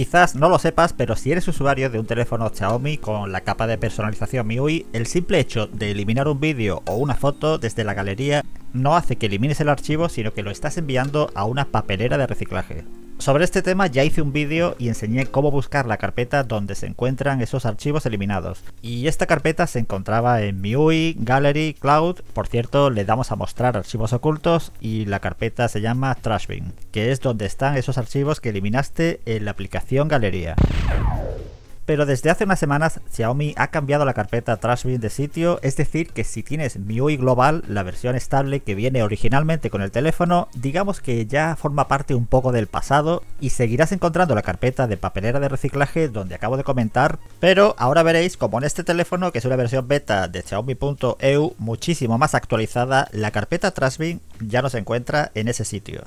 Quizás no lo sepas, pero si eres usuario de un teléfono Xiaomi con la capa de personalización MIUI, el simple hecho de eliminar un vídeo o una foto desde la galería no hace que elimines el archivo, sino que lo estás enviando a una papelera de reciclaje. Sobre este tema ya hice un vídeo y enseñé cómo buscar la carpeta donde se encuentran esos archivos eliminados. Y esta carpeta se encontraba en MIUI, Gallery, Cloud. Por cierto, le damos a mostrar archivos ocultos y la carpeta se llama Trashbin, que es donde están esos archivos que eliminaste en la aplicación Galería pero desde hace unas semanas Xiaomi ha cambiado la carpeta Trashbin de sitio, es decir, que si tienes MIUI Global, la versión estable que viene originalmente con el teléfono, digamos que ya forma parte un poco del pasado y seguirás encontrando la carpeta de papelera de reciclaje donde acabo de comentar, pero ahora veréis como en este teléfono, que es una versión beta de Xiaomi.eu muchísimo más actualizada, la carpeta Trashbin ya no se encuentra en ese sitio.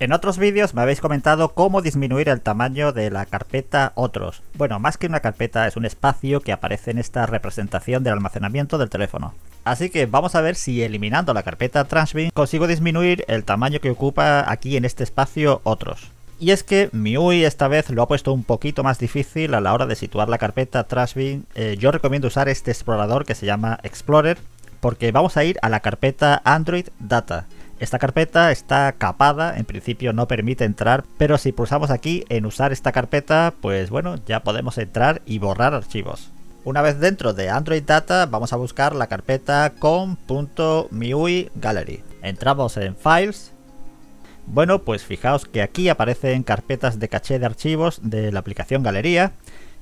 En otros vídeos me habéis comentado cómo disminuir el tamaño de la carpeta otros. Bueno, más que una carpeta es un espacio que aparece en esta representación del almacenamiento del teléfono. Así que vamos a ver si eliminando la carpeta Transbin consigo disminuir el tamaño que ocupa aquí en este espacio otros. Y es que MIUI esta vez lo ha puesto un poquito más difícil a la hora de situar la carpeta Trashbin. Eh, yo recomiendo usar este explorador que se llama Explorer porque vamos a ir a la carpeta Android Data. Esta carpeta está capada, en principio no permite entrar, pero si pulsamos aquí en usar esta carpeta, pues bueno, ya podemos entrar y borrar archivos. Una vez dentro de Android Data, vamos a buscar la carpeta com.miui gallery. Entramos en Files, bueno, pues fijaos que aquí aparecen carpetas de caché de archivos de la aplicación Galería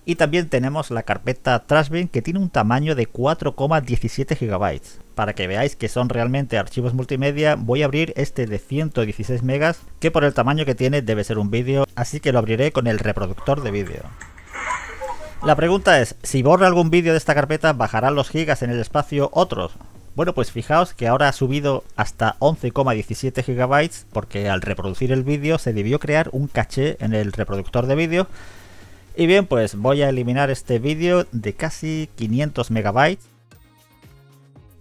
y también tenemos la carpeta Trashbin que tiene un tamaño de 4,17 GB para que veáis que son realmente archivos multimedia, voy a abrir este de 116 megas, que por el tamaño que tiene debe ser un vídeo, así que lo abriré con el reproductor de vídeo. La pregunta es, si borra algún vídeo de esta carpeta, ¿bajarán los gigas en el espacio otros? Bueno, pues fijaos que ahora ha subido hasta 11,17 gigabytes porque al reproducir el vídeo se debió crear un caché en el reproductor de vídeo. Y bien, pues voy a eliminar este vídeo de casi 500 megabytes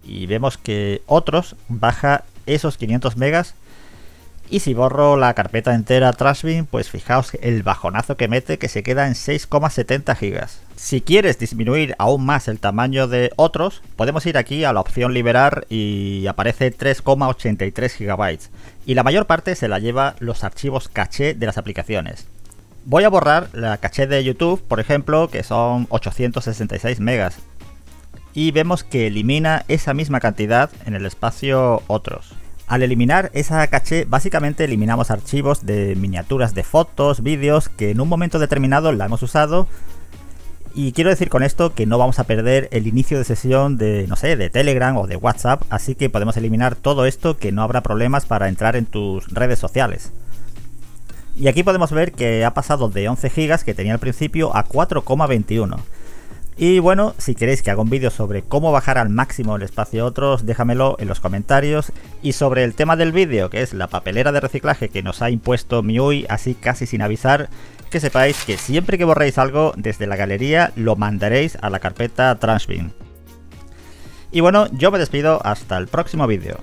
y vemos que otros baja esos 500 megas y si borro la carpeta entera Trashbin, pues fijaos el bajonazo que mete que se queda en 6,70 gigas. Si quieres disminuir aún más el tamaño de otros, podemos ir aquí a la opción liberar y aparece 3,83 gigabytes. Y la mayor parte se la lleva los archivos caché de las aplicaciones. Voy a borrar la caché de YouTube, por ejemplo, que son 866 megas y vemos que elimina esa misma cantidad en el espacio otros. Al eliminar esa caché, básicamente eliminamos archivos de miniaturas de fotos, vídeos, que en un momento determinado la hemos usado. Y quiero decir con esto que no vamos a perder el inicio de sesión de, no sé, de Telegram o de WhatsApp, así que podemos eliminar todo esto que no habrá problemas para entrar en tus redes sociales. Y aquí podemos ver que ha pasado de 11 GB que tenía al principio a 4,21 y bueno, si queréis que haga un vídeo sobre cómo bajar al máximo el espacio a otros, déjamelo en los comentarios. Y sobre el tema del vídeo, que es la papelera de reciclaje que nos ha impuesto MIUI así casi sin avisar, que sepáis que siempre que borréis algo desde la galería lo mandaréis a la carpeta Transbin. Y bueno, yo me despido hasta el próximo vídeo.